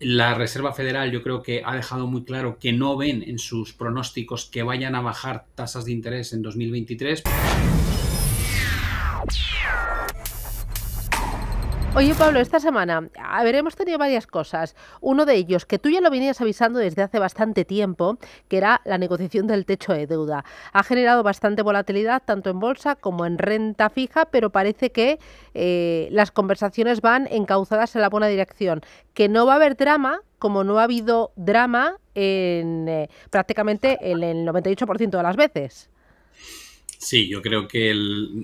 la Reserva Federal yo creo que ha dejado muy claro que no ven en sus pronósticos que vayan a bajar tasas de interés en 2023. Oye Pablo, esta semana, a hemos tenido varias cosas. Uno de ellos, que tú ya lo venías avisando desde hace bastante tiempo, que era la negociación del techo de deuda. Ha generado bastante volatilidad tanto en bolsa como en renta fija, pero parece que eh, las conversaciones van encauzadas en la buena dirección. Que no va a haber drama, como no ha habido drama en eh, prácticamente en el 98% de las veces. Sí, yo creo que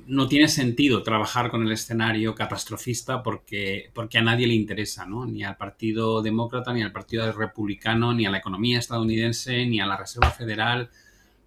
no tiene sentido trabajar con el escenario catastrofista porque, porque a nadie le interesa, ¿no? Ni al Partido Demócrata, ni al Partido Republicano, ni a la economía estadounidense, ni a la Reserva Federal.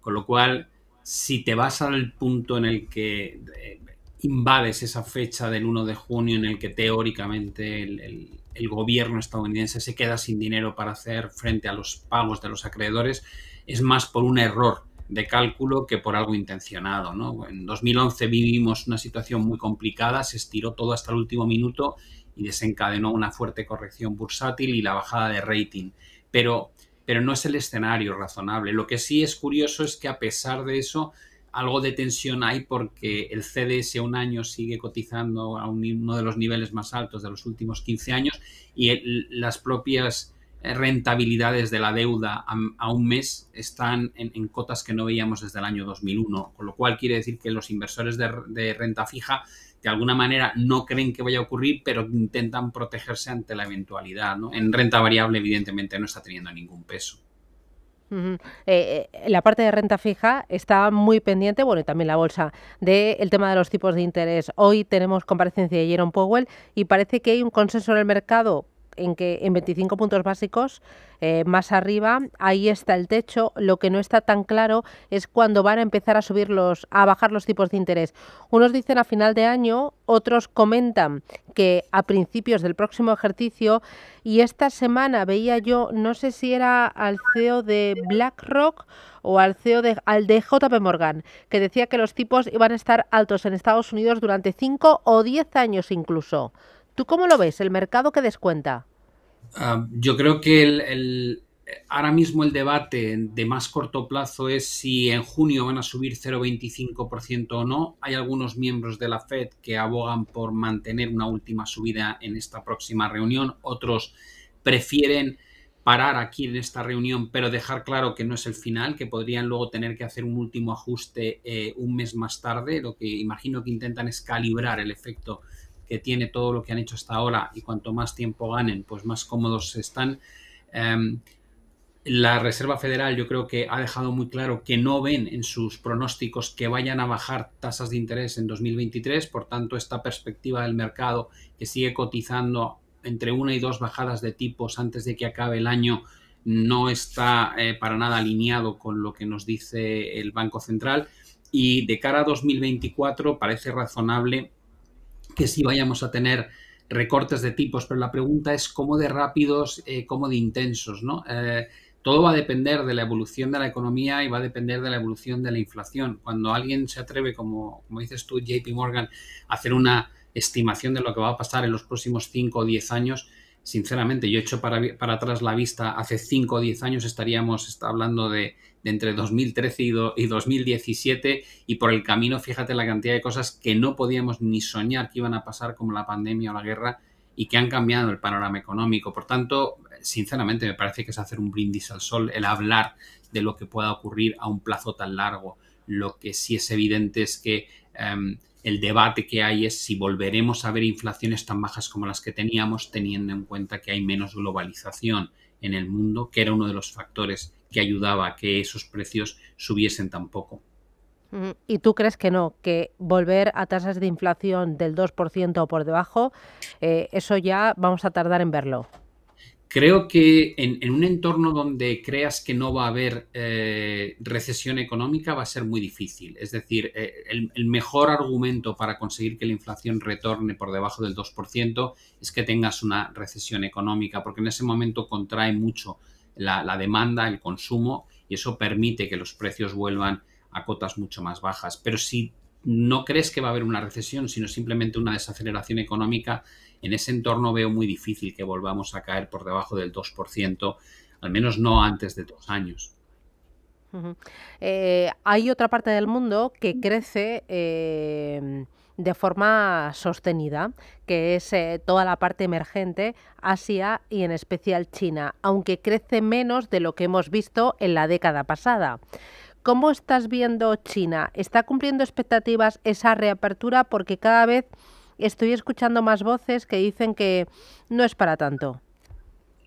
Con lo cual, si te vas al punto en el que eh, invades esa fecha del 1 de junio en el que teóricamente el gobierno estadounidense se queda sin dinero para hacer frente a los pagos de los acreedores, es más por un error de cálculo que por algo intencionado. ¿no? En 2011 vivimos una situación muy complicada, se estiró todo hasta el último minuto y desencadenó una fuerte corrección bursátil y la bajada de rating. Pero, pero no es el escenario razonable. Lo que sí es curioso es que a pesar de eso, algo de tensión hay porque el CDS un año sigue cotizando a uno de los niveles más altos de los últimos 15 años y las propias rentabilidades de la deuda a, un mes están en, cotas que no veíamos desde el año 2001, con lo cual quiere decir que los inversores de, renta fija de alguna manera no creen que vaya a ocurrir, pero intentan protegerse ante la eventualidad. En renta variable, evidentemente, no está teniendo ningún peso. Eh, eh, la parte de renta fija está muy pendiente, bueno, y también la bolsa, del tema de los tipos de interés. Hoy tenemos comparecencia de Jerome Powell y parece que hay un consenso en el mercado en que en 25 puntos básicos eh, más arriba, ahí está el techo. Lo que no está tan claro es cuándo van a empezar a subir los, a bajar los tipos de interés. Unos dicen a final de año, otros comentan que a principios del próximo ejercicio. Y esta semana veía yo, no sé si era al CEO de BlackRock o al CEO de, al de JP Morgan, que decía que los tipos iban a estar altos en Estados Unidos durante 5 o 10 años incluso. ¿Tú cómo lo ves, el mercado que descuenta? Ah, yo creo que el, ahora mismo el debate de más corto plazo es si en junio van a subir 0,25% o no. Hay algunos miembros de la Fed que abogan por mantener una última subida en esta próxima reunión, otros prefieren parar aquí en esta reunión, pero dejar claro que no es el final, que podrían luego tener que hacer un último ajuste eh, un mes más tarde. Lo que imagino que intentan es calibrar el efecto que tiene todo lo que han hecho hasta ahora y cuanto más tiempo ganen, pues más cómodos están. Em, la Reserva Federal yo creo que ha dejado muy claro que no ven en sus pronósticos que vayan a bajar tasas de interés en 2023, por tanto esta perspectiva del mercado que sigue cotizando entre una y dos bajadas de tipos antes de que acabe el año no está eh, para nada alineado con lo que nos dice el Banco Central y de cara a 2024 parece razonable que sí vayamos a tener recortes de tipos, pero la pregunta es cómo de rápidos, eh, cómo de intensos, ¿no? Eh, todo va a depender de la evolución de la economía y va a depender de la evolución de la inflación. Cuando alguien se atreve, como, como dices tú, JP Morgan, a hacer una estimación de lo que va a pasar en los próximos 5 o 10 años, sinceramente, yo echo para, para atrás la vista, hace 5 o 10 años estaríamos está hablando de, entre 2013 y, 2017 y por el camino, fíjate la cantidad de cosas que no podíamos ni soñar que iban a pasar como la pandemia o la guerra y que han cambiado el panorama económico. Por tanto, sinceramente me parece que es hacer un brindis al sol el hablar de lo que pueda ocurrir a un plazo tan largo. Lo que sí es evidente es que... Em, el debate que hay es si volveremos a ver inflaciones tan bajas como las que teníamos, teniendo en cuenta que hay menos globalización en el mundo, que era uno de los factores que ayudaba a que esos precios subiesen tan poco. ¿Y tú crees que no? Que volver a tasas de inflación del 2% o por debajo, eh, eso ya vamos a tardar en verlo. Creo que en, un entorno donde creas que no va a haber eh, recesión económica va a ser muy difícil. Es decir, eh, el, mejor argumento para conseguir que la inflación retorne por debajo del 2% es que tengas una recesión económica, porque en ese momento contrae mucho la demanda, el consumo, y eso permite que los precios vuelvan a cotas mucho más bajas. Pero si no crees que va a haber una recesión, sino simplemente una desaceleración económica, en ese entorno veo muy difícil que volvamos a caer por debajo del 2%, al menos no antes de dos años. Eh, hay otra parte del mundo que crece eh, de forma sostenida, que es eh, toda la parte emergente, Asia y en especial China, aunque crece menos de lo que hemos visto en la década pasada. ¿Cómo estás viendo China? ¿Está cumpliendo expectativas esa reapertura? Porque cada vez estoy escuchando más voces que dicen que no es para tanto.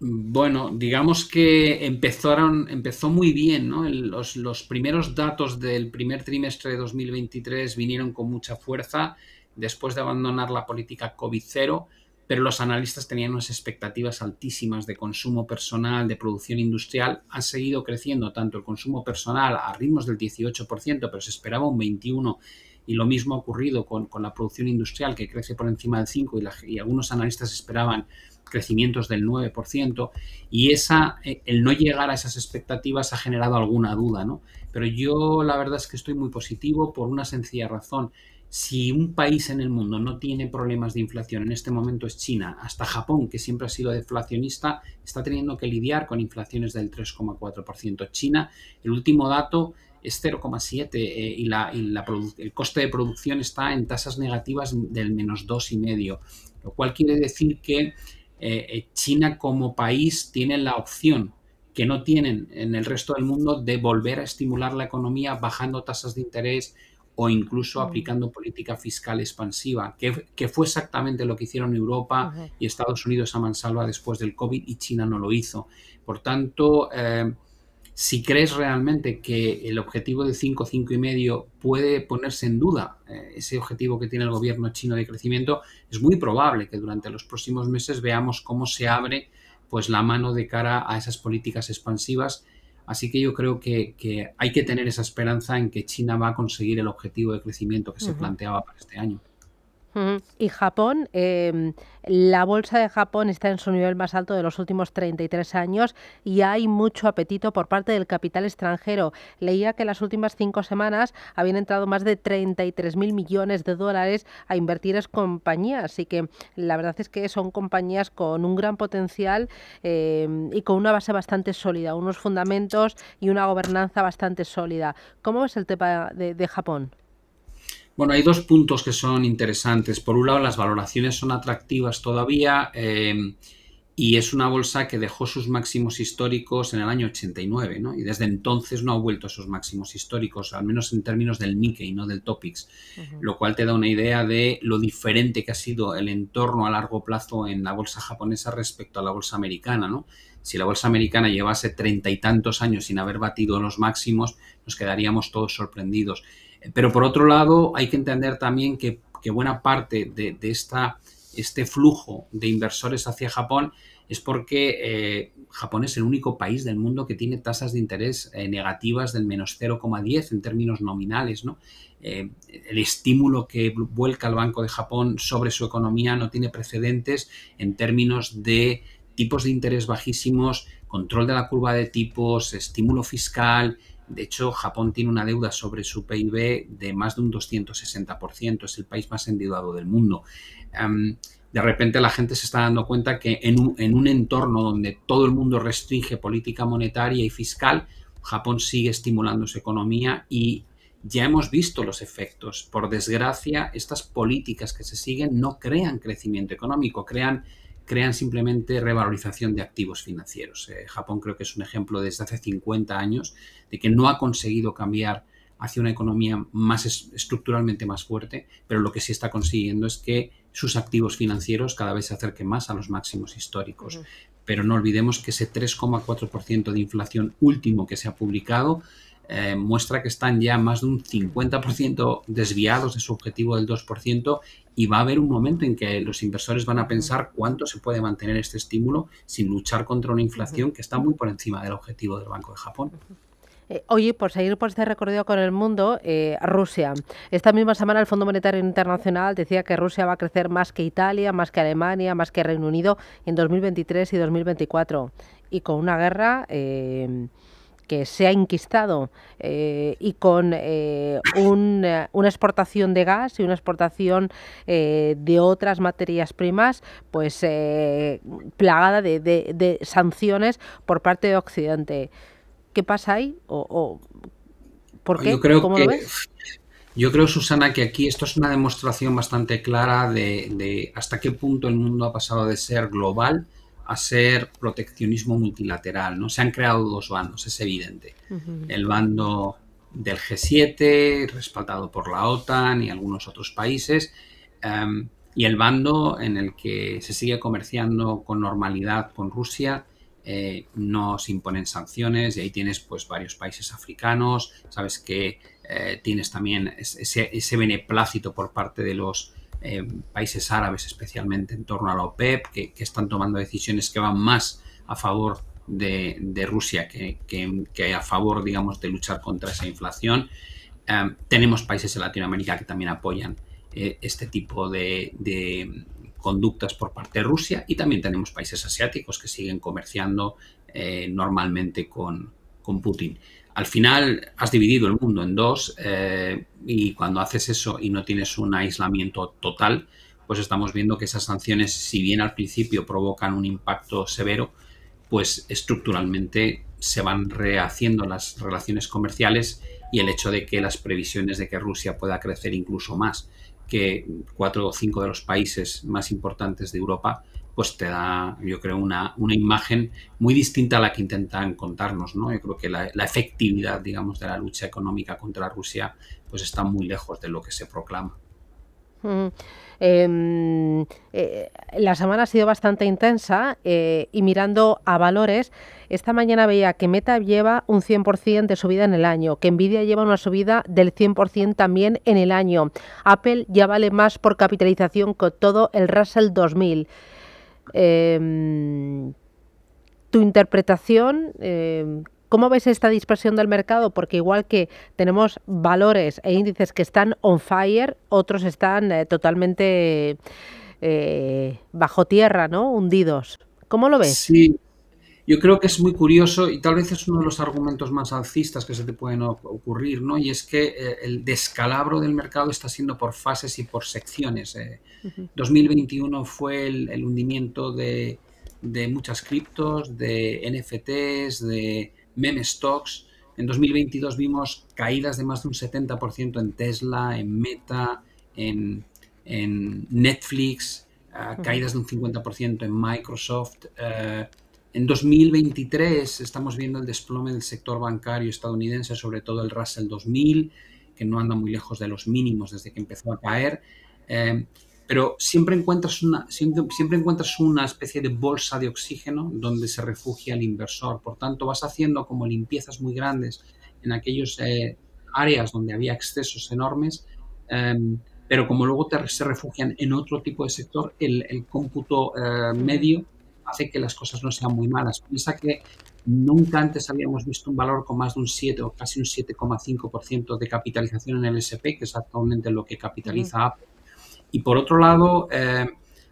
Bueno, digamos que empezó muy bien, ¿no? Los, los, primeros datos del primer trimestre de 2023 vinieron con mucha fuerza después de abandonar la política COVID-0, pero los analistas tenían unas expectativas altísimas de consumo personal, de producción industrial. Ha seguido creciendo tanto el consumo personal a ritmos del 18%, pero se esperaba un 21% y lo mismo ha ocurrido con, la producción industrial que crece por encima del 5 y, algunos analistas esperaban crecimientos del 9% y esa, eh, el no llegar a esas expectativas ha generado alguna duda, ¿no? Pero yo la verdad es que estoy muy positivo por una sencilla razón. Si un país en el mundo no tiene problemas de inflación, en este momento es China, hasta Japón, que siempre ha sido deflacionista, está teniendo que lidiar con inflaciones del 3,4%. China, el último dato es 0,7 eh, y, el coste de producción está en tasas negativas del menos 2,5, lo cual quiere decir que eh, eh, China como país tiene la opción que no tienen en el resto del mundo de volver a estimular la economía bajando tasas de interés o incluso mm. aplicando política fiscal expansiva, que, fue exactamente lo que hicieron Europa y Estados Unidos a mansalva después del COVID y China no lo hizo. Por tanto, si crees realmente que el objetivo de 5, y medio puede ponerse en duda, eh, ese objetivo que tiene el gobierno chino de crecimiento, es muy probable que durante los próximos meses veamos cómo se abre pues la mano de cara a esas políticas expansivas. Así que yo creo que, hay que tener esa esperanza en que China va a conseguir el objetivo de crecimiento que se planteaba para este año. Y Japón, em, la bolsa de Japón está en su nivel más alto de los últimos 33 años y hay mucho apetito por parte del capital extranjero. Leía que en las últimas cinco semanas habían entrado más de 33 mil millones de dólares a invertir en compañías. Así que la verdad es que son compañías con un gran potencial em, y con una base bastante sólida, unos fundamentos y una gobernanza bastante sólida. ¿Cómo es el tema de Japón? Bueno, hay dos puntos que son interesantes. Por un lado, las valoraciones son atractivas todavía eh, y es una bolsa que dejó sus máximos históricos en el año 89, ¿no? Y desde entonces no ha vuelto a esos máximos históricos, al menos en términos del Nikkei, no del Topics, lo cual te da una idea de lo diferente que ha sido el entorno a largo plazo en la bolsa japonesa respecto a la bolsa americana, ¿no? Si la bolsa americana llevase treinta y tantos años sin haber batido los máximos, nos quedaríamos todos sorprendidos pero por otro lado, hay que entender también que, buena parte de, este flujo de inversores hacia Japón es porque eh, Japón es el único país del mundo que tiene tasas de interés eh, negativas del menos 0,10 en términos nominales. Eh, el estímulo que vuelca el Banco de Japón sobre su economía no tiene precedentes en términos de tipos de interés bajísimos, control de la curva de tipos, estímulo fiscal, de hecho, Japón tiene una deuda sobre su PIB de más de un 260%, es el país más endeudado del mundo. de repente la gente se está dando cuenta que en un, en un, entorno donde todo el mundo restringe política monetaria y fiscal, Japón sigue estimulando su economía y ya hemos visto los efectos. Por desgracia, estas políticas que se siguen no crean crecimiento económico, crean crean simplemente revalorización de activos financieros. Eh, Japón creo que es un ejemplo desde hace 50 años de que no ha conseguido cambiar hacia una economía más estructuralmente más fuerte, pero lo que sí está consiguiendo es que sus activos financieros cada vez se acerquen más a los máximos históricos. Pero no olvidemos que ese 3,4% de inflación último que se ha publicado eh, muestra que están ya más de un 50% desviados de su objetivo del 2% y va a haber un momento en que los inversores van a pensar cuánto se puede mantener este estímulo sin luchar contra una inflación que está muy por encima del objetivo del Banco de Japón. Eh, oye, por seguir por este recorrido con el mundo, eh, Rusia. Esta misma semana el Fondo Monetario Internacional decía que Rusia va a crecer más que Italia, más que Alemania, más que Reino Unido en 2023 y 2024. Y con una guerra que se ha inquistado eh, y con eh, eh, una exportación de gas y una exportación de otras materias primas, pues plagada de, sanciones por parte de Occidente. ¿Qué pasa ahí? ¿O, por qué? Yo creo Yo creo, Susana, que aquí esto es una demostración bastante clara de hasta qué punto el mundo ha pasado de ser global a ser proteccionismo multilateral, ¿no? Se han creado dos bandos, es evidente. El bando del G7, respaldado por la OTAN y algunos otros países, em, y el bando en el que se sigue comerciando con normalidad con Rusia, eh, no se imponen sanciones, y ahí tienes pues varios países africanos, sabes que eh, tienes también ese, ese beneplácito por parte de los eh, países árabes especialmente en torno a la OPEP, que, están tomando decisiones que van más a favor de, Rusia que, a favor, digamos, de luchar contra esa inflación. Em, tenemos países en Latinoamérica que también apoyan eh, este tipo de, conductas por parte de Rusia y también tenemos países asiáticos que siguen comerciando eh, normalmente con Putin al final has dividido el mundo en dos eh, y cuando haces eso y no tienes un aislamiento total, pues estamos viendo que esas sanciones, si bien al principio provocan un impacto severo, pues estructuralmente se van rehaciendo las relaciones comerciales y el hecho de que las previsiones de que Rusia pueda crecer incluso más que cuatro o cinco de los países más importantes de Europa pues te da, yo creo, una, una imagen muy distinta a la que intentan contarnos, ¿no? Yo creo que la, efectividad, digamos, de la lucha económica contra Rusia, pues está muy lejos de lo que se proclama. Mm. Em, eh, la semana ha sido bastante intensa eh, y mirando a valores, esta mañana veía que Meta lleva un 100% de subida en el año, que Nvidia lleva una subida del 100% también en el año. Apple ya vale más por capitalización que todo el Russell 2000. Em, tu interpretación, em, ¿cómo ves esta dispersión del mercado? Porque igual que tenemos valores e índices que están on fire, otros están eh, totalmente eh, bajo tierra, ¿no? Hundidos. ¿Cómo lo ves? yo creo que es muy curioso y tal vez es uno de los argumentos más alcistas que se te pueden ocurrir, ¿no? Y es que eh, el descalabro del mercado está siendo por fases y por secciones. 2021 eh. fue el, hundimiento de, muchas criptos, de NFTs, de meme stocks. En 2022 vimos caídas de más de un 70% en Tesla, en Meta, en, Netflix, ah, caídas de un 50% en Microsoft. Eh, en 2023 estamos viendo el desplome del sector bancario estadounidense, sobre todo el Russell 2000, que no anda muy lejos de los mínimos desde que empezó a caer. Em, pero siempre encuentras, una, siempre, encuentras una especie de bolsa de oxígeno donde se refugia el inversor. Por tanto, vas haciendo como limpiezas muy grandes en aquellas eh, áreas donde había excesos enormes. Em, pero como luego te, se refugian en otro tipo de sector, el, el cómputo eh, medio hace que las cosas no sean muy malas. Piensa que nunca antes habíamos visto un valor con más de un 7 o casi un 7,5% de capitalización en el SP, que es actualmente lo que capitaliza Apple. Y por otro lado, eh,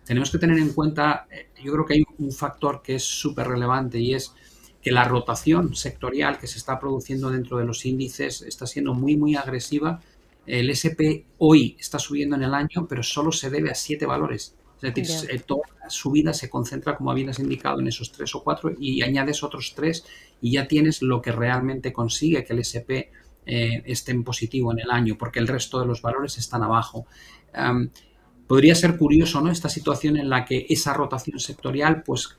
tenemos que tener en cuenta, eh, yo creo que hay un factor que es súper relevante y es que la rotación sectorial que se está produciendo dentro de los índices está siendo muy, muy agresiva. El SP hoy está subiendo en el año, pero solo se debe a siete valores. Es decir, eh, toda su vida se concentra, como habías indicado, en esos tres o cuatro y añades otros tres y ya tienes lo que realmente consigue que el SP eh, esté en positivo en el año, porque el resto de los valores están abajo. podría ser curioso, ¿no? Esta situación en la que esa rotación sectorial, pues,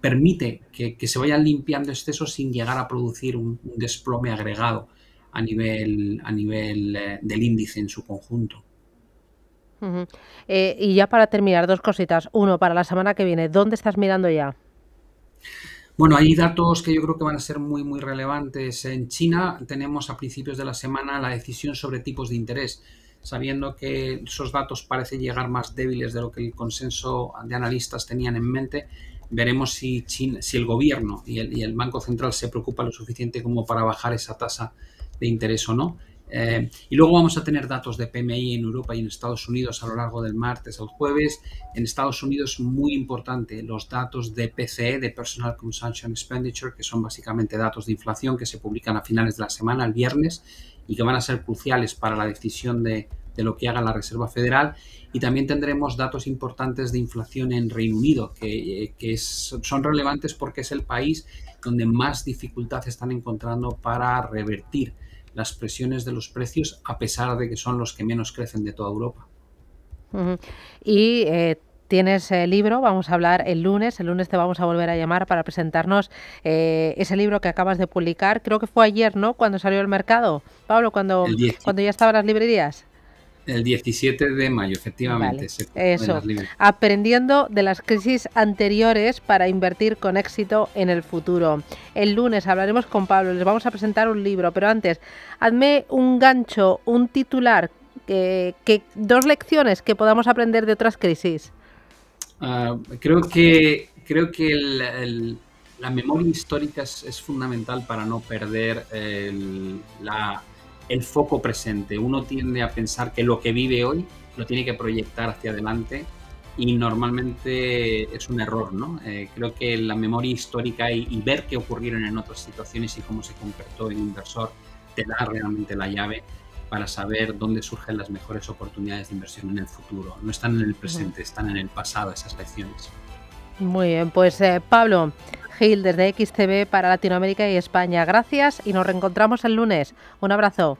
permite que, se vayan limpiando excesos sin llegar a producir un, desplome agregado a nivel, a nivel eh, del índice en su conjunto. Eh, y ya para terminar, dos cositas. Uno, para la semana que viene, ¿dónde estás mirando ya? Bueno, hay datos que yo creo que van a ser muy, muy relevantes. En China tenemos a principios de la semana la decisión sobre tipos de interés, sabiendo que esos datos parecen llegar más débiles de lo que el consenso de analistas tenían en mente. Veremos si, China, si el gobierno y el, y el Banco Central se preocupan lo suficiente como para bajar esa tasa de interés o no. Eh, y luego vamos a tener datos de PMI en Europa y en Estados Unidos a lo largo del martes al jueves. En Estados Unidos, muy importante, los datos de PCE, de Personal Consumption Expenditure, que son básicamente datos de inflación que se publican a finales de la semana, el viernes, y que van a ser cruciales para la decisión de, de lo que haga la Reserva Federal. Y también tendremos datos importantes de inflación en Reino Unido, que, eh, que son relevantes porque es el país donde más dificultad están encontrando para revertir las presiones de los precios a pesar de que son los que menos crecen de toda Europa. Y eh, tienes el libro, vamos a hablar el lunes, el lunes te vamos a volver a llamar para presentarnos eh, ese libro que acabas de publicar, creo que fue ayer, ¿no? Cuando salió al mercado, Pablo, cuando, cuando ya estaban las librerías. El 17 de mayo, efectivamente. eso. Aprendiendo de las crisis anteriores para invertir con éxito en el futuro. El lunes hablaremos con Pablo, les vamos a presentar un libro, pero antes, hazme un gancho, un titular, que, dos lecciones que podamos aprender de otras crisis. Ah, creo que, creo que la memoria histórica es, fundamental para no perder la el foco presente. Uno tiende a pensar que lo que vive hoy lo tiene que proyectar hacia adelante y normalmente es un error, ¿no? Eh, creo que la memoria histórica y, ver qué ocurrieron en otras situaciones y cómo se concretó el inversor te da realmente la llave para saber dónde surgen las mejores oportunidades de inversión en el futuro. No están en el presente, están en el pasado esas lecciones. Muy bien, pues eh, Pablo, Gil desde XTV para Latinoamérica y España. Gracias y nos reencontramos el lunes. Un abrazo.